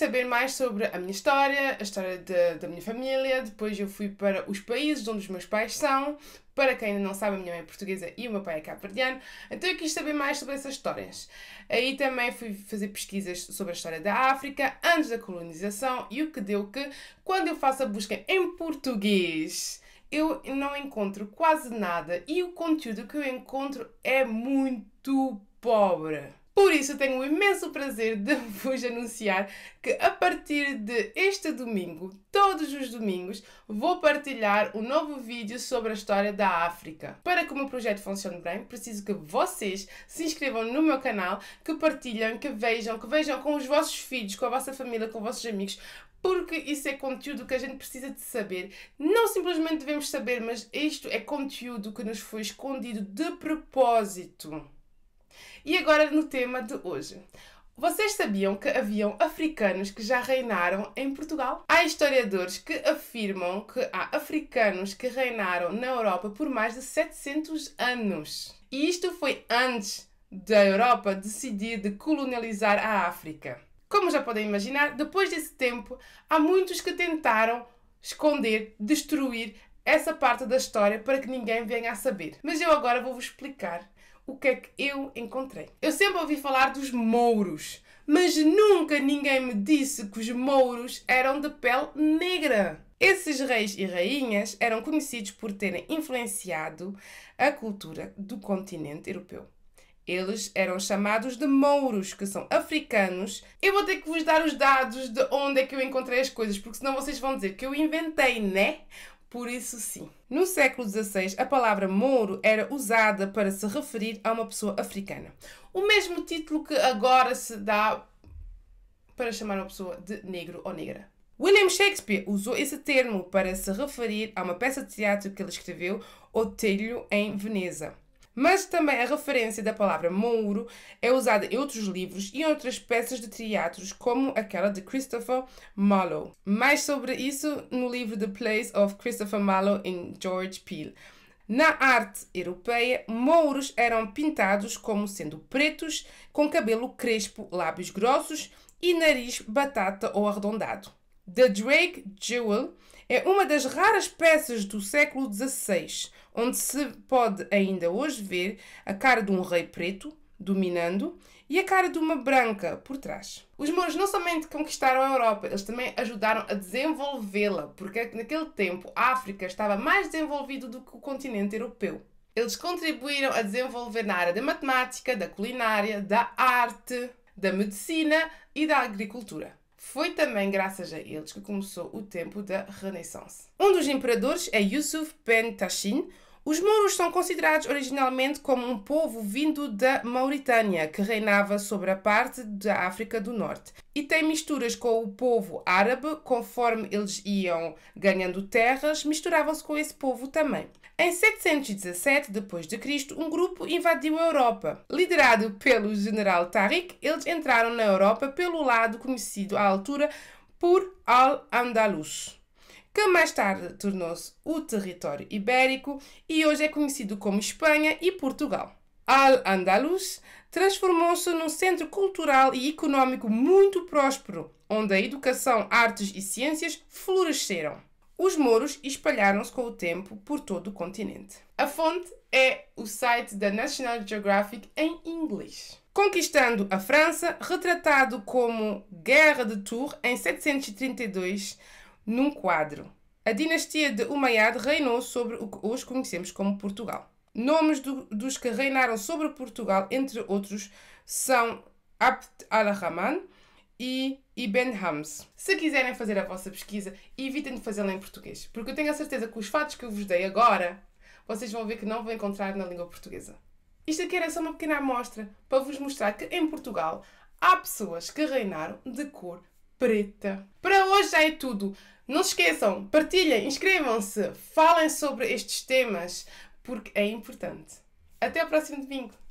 saber mais sobre a minha história, a história de, da minha família. Depois eu fui para os países onde os meus pais são. Para quem ainda não sabe, a minha mãe é portuguesa e o meu pai é cabo-verdiano. Então eu quis saber mais sobre essas histórias. Aí também fui fazer pesquisas sobre a história da África antes da colonização e o que deu que, quando eu faço a busca em português, eu não encontro quase nada e o conteúdo que eu encontro é muito pobre. Por isso, tenho o imenso prazer de vos anunciar que a partir de este domingo, todos os domingos, vou partilhar um novo vídeo sobre a história da África. Para que o meu projeto funcione bem, preciso que vocês se inscrevam no meu canal, que partilhem, que vejam, que vejam com os vossos filhos, com a vossa família, com os vossos amigos, porque isso é conteúdo que a gente precisa de saber. Não simplesmente devemos saber, mas isto é conteúdo que nos foi escondido de propósito. E agora no tema de hoje. Vocês sabiam que haviam africanos que já reinaram em Portugal? Há historiadores que afirmam que há africanos que reinaram na Europa por mais de 700 anos. E isto foi antes da Europa decidir de colonializar a África. Como já podem imaginar, depois desse tempo, há muitos que tentaram esconder, destruir essa parte da história para que ninguém venha a saber. Mas eu agora vou-vos explicar o que é que eu encontrei. Eu sempre ouvi falar dos mouros, mas nunca ninguém me disse que os mouros eram de pele negra. Esses reis e rainhas eram conhecidos por terem influenciado a cultura do continente europeu. Eles eram chamados de mouros, que são africanos. Eu vou ter que vos dar os dados de onde é que eu encontrei as coisas, porque senão vocês vão dizer que eu inventei, né? por isso sim. No século XVI, a palavra "mouro" era usada para se referir a uma pessoa africana. O mesmo título que agora se dá para chamar uma pessoa de negro ou negra. William Shakespeare usou esse termo para se referir a uma peça de teatro que ele escreveu, Otelho, em Veneza. Mas também a referência da palavra mouro é usada em outros livros e em outras peças de teatros, como aquela de Christopher Marlowe. Mais sobre isso no livro The Place of Christopher Marlowe em George Peele. Na arte europeia, mouros eram pintados como sendo pretos, com cabelo crespo, lábios grossos e nariz batata ou arredondado. The Drake Jewel é uma das raras peças do século XVI, onde se pode ainda hoje ver a cara de um rei preto dominando e a cara de uma branca por trás. Os mouros não somente conquistaram a Europa, eles também ajudaram a desenvolvê-la, porque naquele tempo a África estava mais desenvolvida do que o continente europeu. Eles contribuíram a desenvolver na área da matemática, da culinária, da arte, da medicina e da agricultura. Foi também graças a eles que começou o tempo da Renaissance. Um dos imperadores é Yusuf Ben Tashin. Os mouros são considerados originalmente como um povo vindo da Mauritânia, que reinava sobre a parte da África do Norte, e tem misturas com o povo árabe, conforme eles iam ganhando terras, misturavam-se com esse povo também. Em 717 d.C., um grupo invadiu a Europa. Liderado pelo general Tariq, eles entraram na Europa pelo lado conhecido à altura por Al-Andalus, que mais tarde tornou-se o território ibérico e hoje é conhecido como Espanha e Portugal. Al-Andalus transformou-se num centro cultural e econômico muito próspero, onde a educação, artes e ciências floresceram. Os mouros espalharam-se com o tempo por todo o continente. A fonte é o site da National Geographic em inglês. Conquistando a França, retratado como Guerra de Tours em 732 num quadro. A dinastia de Umayyad reinou sobre o que hoje conhecemos como Portugal. Nomes do, dos que reinaram sobre Portugal, entre outros, são Abd al-Rahman e e Ben Hams. Se quiserem fazer a vossa pesquisa, evitem de fazê-la em português, porque eu tenho a certeza que os fatos que eu vos dei agora, vocês vão ver que não vão encontrar na língua portuguesa. Isto aqui era só uma pequena amostra para vos mostrar que em Portugal há pessoas que reinaram de cor preta. Para hoje já é tudo. Não se esqueçam, partilhem, inscrevam-se, falem sobre estes temas, porque é importante. Até o próximo domingo!